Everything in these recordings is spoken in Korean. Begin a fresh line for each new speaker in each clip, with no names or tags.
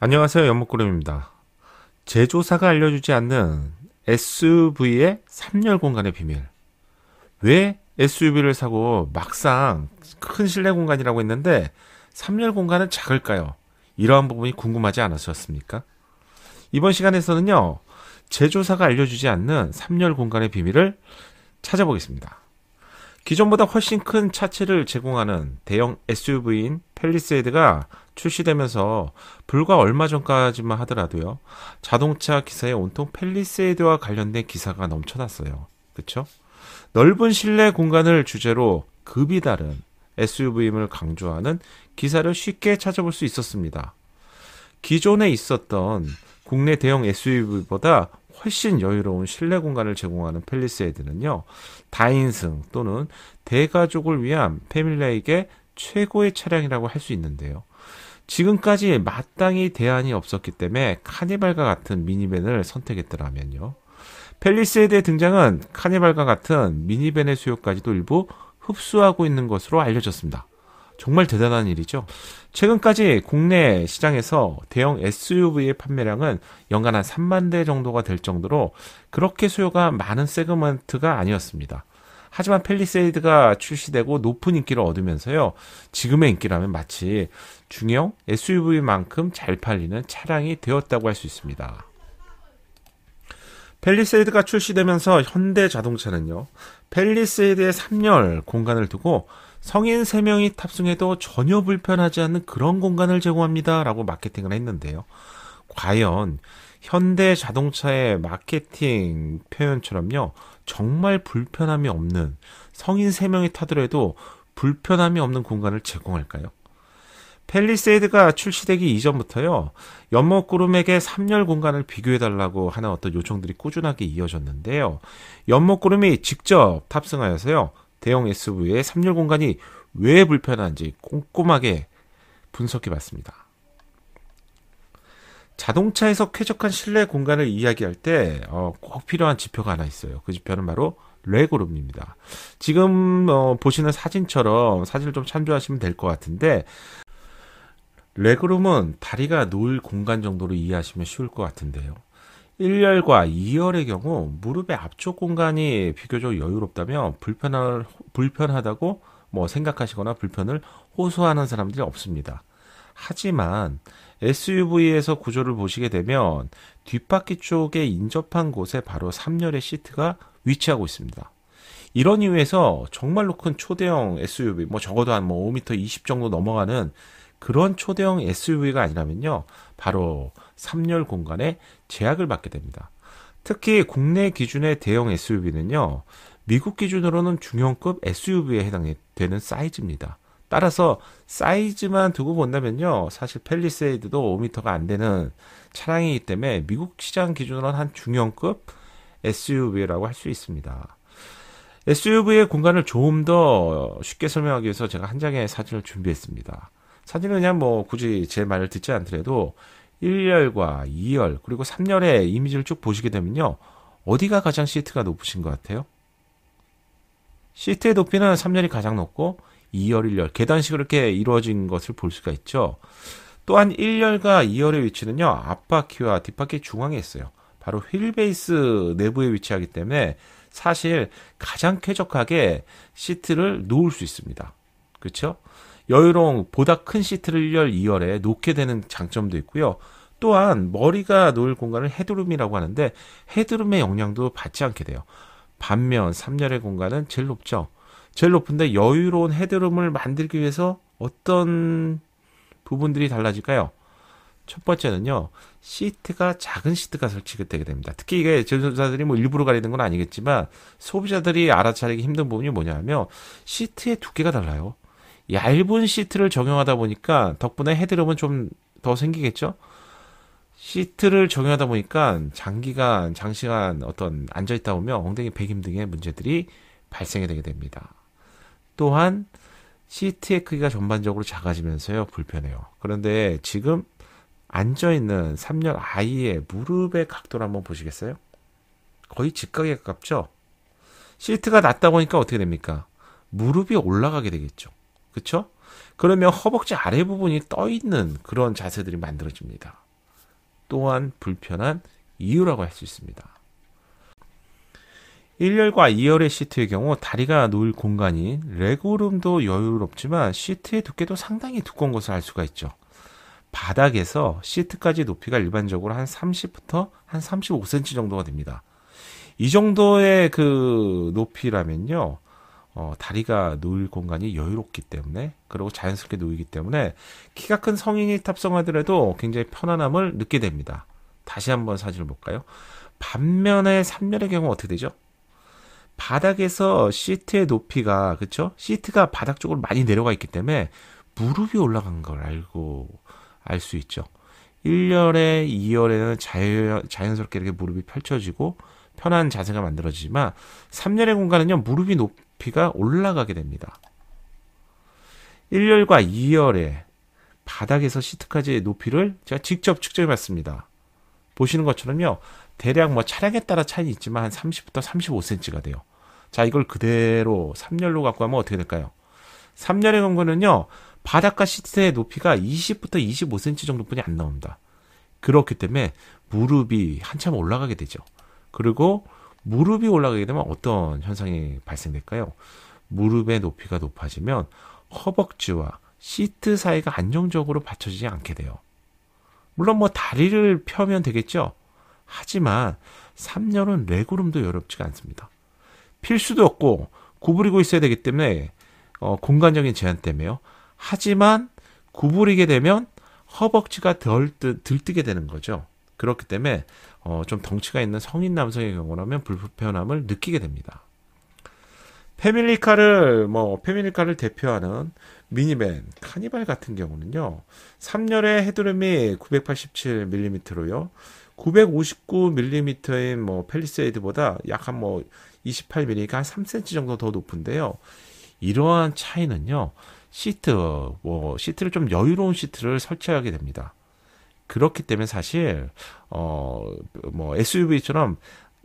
안녕하세요. 연목구름입니다. 제조사가 알려주지 않는 SUV의 3열 공간의 비밀. 왜 SUV를 사고 막상 큰 실내 공간이라고 했는데 3열 공간은 작을까요? 이러한 부분이 궁금하지 않으셨습니까? 이번 시간에서는요. 제조사가 알려주지 않는 3열 공간의 비밀을 찾아보겠습니다. 기존보다 훨씬 큰 차체를 제공하는 대형 SUV인 펠리세이드가 출시되면서 불과 얼마 전까지만 하더라도요. 자동차 기사에 온통 펠리세이드와 관련된 기사가 넘쳐났어요. 그렇 넓은 실내 공간을 주제로 급이 다른 SUV임을 강조하는 기사를 쉽게 찾아볼 수 있었습니다. 기존에 있었던 국내 대형 SUV보다 훨씬 여유로운 실내 공간을 제공하는 펠리세이드는요 다인승 또는 대가족을 위한 패밀리에게 최고의 차량이라고 할 수 있는데요. 지금까지 마땅히 대안이 없었기 때문에 카니발과 같은 미니밴을 선택했더라면요. 펠리세이드의 등장은 카니발과 같은 미니밴의 수요까지도 일부 흡수하고 있는 것으로 알려졌습니다. 정말 대단한 일이죠. 최근까지 국내 시장에서 대형 SUV의 판매량은 연간 한 3만 대 정도가 될 정도로 그렇게 수요가 많은 세그먼트가 아니었습니다. 하지만 펠리세이드가 출시되고 높은 인기를 얻으면서요. 지금의 인기라면 마치 중형 SUV만큼 잘 팔리는 차량이 되었다고 할 수 있습니다. 펠리세이드가 출시되면서 현대 자동차는요. 펠리세이드의 3열 공간을 두고 성인 3명이 탑승해도 전혀 불편하지 않는 그런 공간을 제공합니다. 라고 마케팅을 했는데요. 과연 현대 자동차의 마케팅 표현처럼요. 정말 불편함이 없는 성인 3명이 타더라도 불편함이 없는 공간을 제공할까요? 펠리세이드가 출시되기 이전부터요, 연못구름에게 3열 공간을 비교해달라고 하는 어떤 요청들이 꾸준하게 이어졌는데요. 연못구름이 직접 탑승하여서요, 대형 SUV의 3열 공간이 왜 불편한지 꼼꼼하게 분석해 봤습니다. 자동차에서 쾌적한 실내 공간을 이야기할 때꼭 어, 필요한 지표가 하나 있어요. 그 지표는 바로 레그룸입니다 지금 어, 보시는 사진처럼 사진을 좀 참조하시면 될 것 같은데 레그룸은 다리가 놓을 공간 정도로 이해하시면 쉬울 것 같은데요. 1열과 2열의 경우 무릎의 앞쪽 공간이 비교적 여유롭다며 불편하, 불편하다고 뭐 생각하시거나 불편을 호소하는 사람들이 없습니다. 하지만 SUV에서 구조를 보시게 되면 뒷바퀴 쪽에 인접한 곳에 바로 3열의 시트가 위치하고 있습니다. 이런 이유에서 정말로 큰 초대형 SUV, 뭐 적어도 한뭐 5m 20 정도 넘어가는 그런 초대형 SUV가 아니라면요. 바로 3열 공간에 제약을 받게 됩니다. 특히 국내 기준의 대형 SUV는요. 미국 기준으로는 중형급 SUV에 해당되는 사이즈입니다. 따라서 사이즈만 두고 본다면요. 사실 펠리세이드도 5m가 안 되는 차량이기 때문에 미국 시장 기준으로는 한 중형급 SUV라고 할 수 있습니다. SUV의 공간을 조금 더 쉽게 설명하기 위해서 제가 한 장의 사진을 준비했습니다. 사실은 그냥 뭐 굳이 제 말을 듣지 않더라도 1열과 2열 그리고 3열의 이미지를 쭉 보시게 되면요. 어디가 가장 시트가 높으신 것 같아요? 시트의 높이는 3열이 가장 높고 2열, 1열 계단식으로 이렇게 이루어진 것을 볼 수가 있죠. 또한 1열과 2열의 위치는요. 앞바퀴와 뒷바퀴 중앙에 있어요. 바로 휠베이스 내부에 위치하기 때문에 사실 가장 쾌적하게 시트를 놓을 수 있습니다. 그렇죠? 여유로운 보다 큰 시트를 1열, 2열에 놓게 되는 장점도 있고요. 또한 머리가 놓을 공간을 헤드룸이라고 하는데 헤드룸의 영향도 받지 않게 돼요. 반면 3열의 공간은 제일 높죠. 제일 높은데 여유로운 헤드룸을 만들기 위해서 어떤 부분들이 달라질까요? 첫 번째는요, 시트가 작은 시트가 설치가 되게 됩니다. 특히 이게 제조사들이 뭐 일부러 가리는 건 아니겠지만 소비자들이 알아차리기 힘든 부분이 뭐냐면 시트의 두께가 달라요. 얇은 시트를 적용하다 보니까 덕분에 헤드룸은 좀 더 생기겠죠? 시트를 적용하다 보니까 장기간, 장시간 어떤 앉아있다 보면 엉덩이 배김 등의 문제들이 발생이 되게 됩니다. 또한 시트의 크기가 전반적으로 작아지면서요, 불편해요. 그런데 지금 앉아있는 3년 아이의 무릎의 각도를 한번 보시겠어요? 거의 직각에 가깝죠? 시트가 낮다 보니까 어떻게 됩니까? 무릎이 올라가게 되겠죠. 그렇죠? 그러면 허벅지 아래 부분이 떠 있는 그런 자세들이 만들어집니다. 또한 불편한 이유라고 할 수 있습니다. 1열과 2열의 시트의 경우 다리가 놓일 공간이 레그룸도 여유롭지만 시트의 두께도 상당히 두꺼운 것을 알 수가 있죠. 바닥에서 시트까지 높이가 일반적으로 한 30부터 한 35cm 정도가 됩니다. 이 정도의 그 높이라면요. 어, 다리가 놓일 공간이 여유롭기 때문에 그리고 자연스럽게 놓이기 때문에 키가 큰 성인이 탑승하더라도 굉장히 편안함을 느끼게 됩니다. 다시 한번 사진을 볼까요? 반면에 3열의 경우 어떻게 되죠? 바닥에서 시트의 높이가 그쵸 시트가 바닥 쪽으로 많이 내려가 있기 때문에 무릎이 올라간 걸 알고 알 수 있죠. 1열에 2열에는 자연, 자연스럽게 이렇게 무릎이 펼쳐지고 편한 자세가 만들어지지만 3열의 공간은요 무릎이 높 높이가 올라가게 됩니다. 1열과 2열의 바닥에서 시트까지의 높이를 제가 직접 측정해 봤습니다. 보시는 것처럼요. 대략 뭐 차량에 따라 차이 있지만 한 30부터 35cm가 돼요. 자, 이걸 그대로 3열로 갖고 가면 어떻게 될까요? 3열의 경우는요. 바닥과 시트의 높이가 20부터 25cm 정도뿐이 안 나옵니다. 그렇기 때문에 무릎이 한참 올라가게 되죠. 그리고 무릎이 올라가게 되면 어떤 현상이 발생될까요? 무릎의 높이가 높아지면 허벅지와 시트 사이가 안정적으로 받쳐지지 않게 돼요. 물론 뭐 다리를 펴면 되겠죠. 하지만 3년은 레그룸도 여롭지가 않습니다. 필수도 없고 구부리고 있어야 되기 때문에 어, 공간적인 제한 때문에요. 하지만 구부리게 되면 허벅지가 덜 들, 들뜨게 되는 거죠. 그렇기 때문에 어, 좀 덩치가 있는 성인 남성의 경우라면 불편함을 느끼게 됩니다. 패밀리카를 뭐 패밀리카를 대표하는 미니밴 카니발 같은 경우는요. 3열의 헤드룸이 987mm로요. 959mm인 뭐 펠리세이드보다 약한 뭐 28mm가 한 3cm 정도 더 높은데요. 이러한 차이는요. 시트 뭐 시트를 좀 여유로운 시트를 설치하게 됩니다. 그렇기 때문에 사실 어 뭐 SUV처럼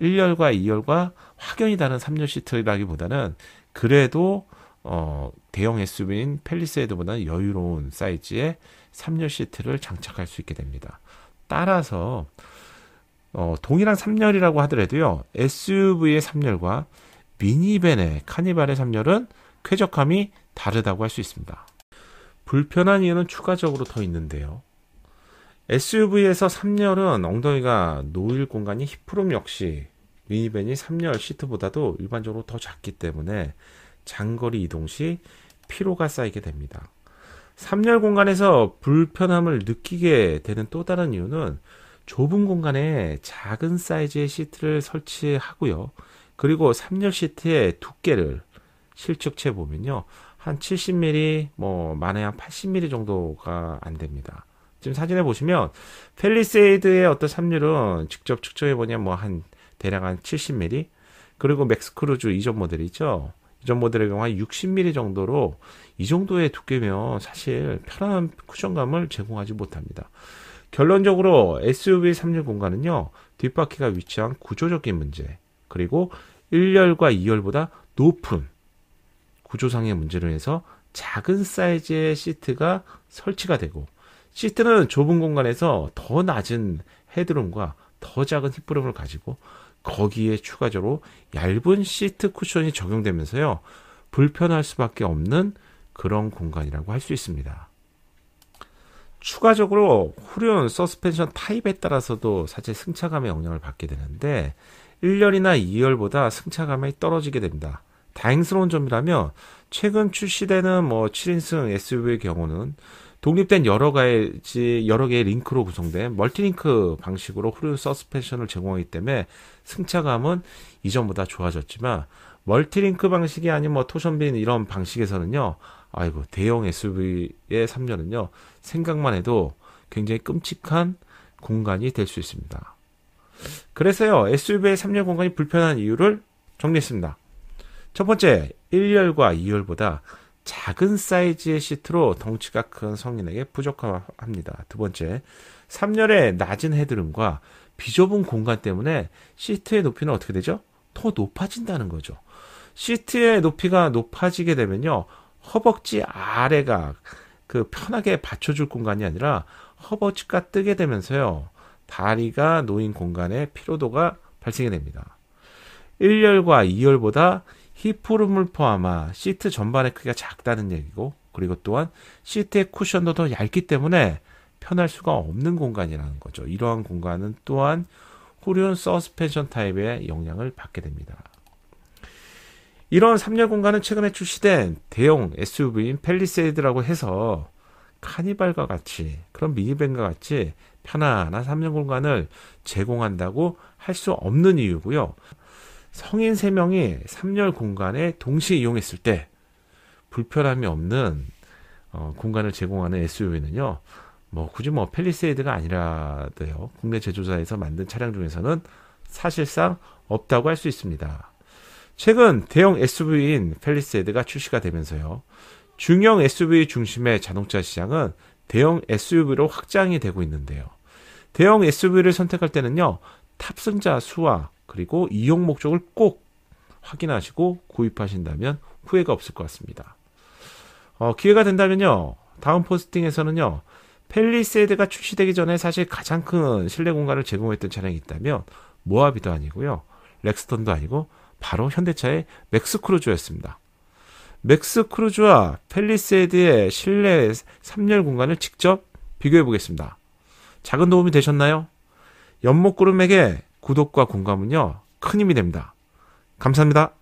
1열과 2열과 확연히 다른 3열 시트라기보다는 그래도 어 대형 SUV인 펠리세이드보다는 여유로운 사이즈의 3열 시트를 장착할 수 있게 됩니다. 따라서 어 동일한 3열이라고 하더라도요. SUV의 3열과 미니밴의 카니발의 3열은 쾌적함이 다르다고 할 수 있습니다. 불편한 이유는 추가적으로 더 있는데요. SUV에서 3열은 엉덩이가 노일 공간이 히프롬 역시 미니밴이 3열 시트보다도 일반적으로 더 작기 때문에 장거리 이동 시 피로가 쌓이게 됩니다. 3열 공간에서 불편함을 느끼게 되는 또 다른 이유는 좁은 공간에 작은 사이즈의 시트를 설치하고요. 그리고 3열 시트의 두께를 실측해 보면요. 한 70mm, 뭐, 만에 한 80mm 정도가 안 됩니다. 지금 사진에 보시면 펠리세이드의 어떤 삽률은 직접 측정해 보면 뭐한 대략 한 70mm 그리고 맥스크루즈 이전 모델 있죠. 이전 모델의 경우 한 60mm 정도로 이 정도의 두께면 사실 편안한 쿠션감을 제공하지 못합니다. 결론적으로 SUV 3류 공간은요. 뒷바퀴가 위치한 구조적인 문제 그리고 1열과 2열보다 높은 구조상의 문제로 해서 작은 사이즈의 시트가 설치가 되고 시트는 좁은 공간에서 더 낮은 헤드룸과 더 작은 힙브름을 가지고 거기에 추가적으로 얇은 시트 쿠션이 적용되면서요. 불편할 수밖에 없는 그런 공간이라고 할 수 있습니다. 추가적으로 후륜 서스펜션 타입에 따라서도 사실 승차감의 영향을 받게 되는데 1열이나 2열보다 승차감이 떨어지게 됩니다. 다행스러운 점이라면 최근 출시되는 뭐 7인승 SUV의 경우는 독립된 여러 가지 여러 개의 링크로 구성된 멀티링크 방식으로 후륜 서스펜션을 제공하기 때문에 승차감은 이전보다 좋아졌지만 멀티링크 방식이 아닌 뭐 토션빈 이런 방식에서는요. 아이고 대형 SUV의 3열은요. 생각만 해도 굉장히 끔찍한 공간이 될 수 있습니다. 그래서요. SUV의 3열 공간이 불편한 이유를 정리했습니다. 첫 번째, 1열과 2열보다 작은 사이즈의 시트로 덩치가 큰 성인에게 부족합니다. 두 번째, 3열의 낮은 헤드룸과 비좁은 공간 때문에 시트의 높이는 어떻게 되죠? 더 높아진다는 거죠. 시트의 높이가 높아지게 되면요. 허벅지 아래가 그 편하게 받쳐줄 공간이 아니라 허벅지가 뜨게 되면서요. 다리가 놓인 공간에 피로도가 발생이 됩니다. 1열과 2열보다 히프름을 포함한 시트 전반의 크기가 작다는 얘기고 그리고 또한 시트의 쿠션도 더 얇기 때문에 편할 수가 없는 공간이라는 거죠. 이러한 공간은 또한 후륜 서스펜션 타입의 영향을 받게 됩니다. 이러한 3열 공간은 최근에 출시된 대형 SUV인 펠리세이드라고 해서 카니발과 같이 그런 미니밴과 같이 편안한 3열 공간을 제공한다고 할 수 없는 이유고요. 성인 3명이 3열 공간에 동시에 이용했을 때 불편함이 없는 어, 공간을 제공하는 SUV는요. 뭐 굳이 뭐 펠리세이드가 아니라도요. 국내 제조사에서 만든 차량 중에서는 사실상 없다고 할 수 있습니다. 최근 대형 SUV인 펠리세이드가 출시가 되면서요. 중형 SUV 중심의 자동차 시장은 대형 SUV로 확장이 되고 있는데요. 대형 SUV를 선택할 때는요. 탑승자 수와 그리고 이용 목적을 꼭 확인하시고 구입하신다면 후회가 없을 것 같습니다. 어, 기회가 된다면요. 다음 포스팅에서는요. 펠리세드가 출시되기 전에 사실 가장 큰 실내 공간을 제공했던 차량이 있다면 모하비도 아니고요. 렉스턴도 아니고 바로 현대차의 맥스크루즈였습니다. 맥스크루즈와 펠리세드의 실내 3열 공간을 직접 비교해 보겠습니다. 작은 도움이 되셨나요? 연목구름에게 구독과 공감은요, 큰 힘이 됩니다. 감사합니다.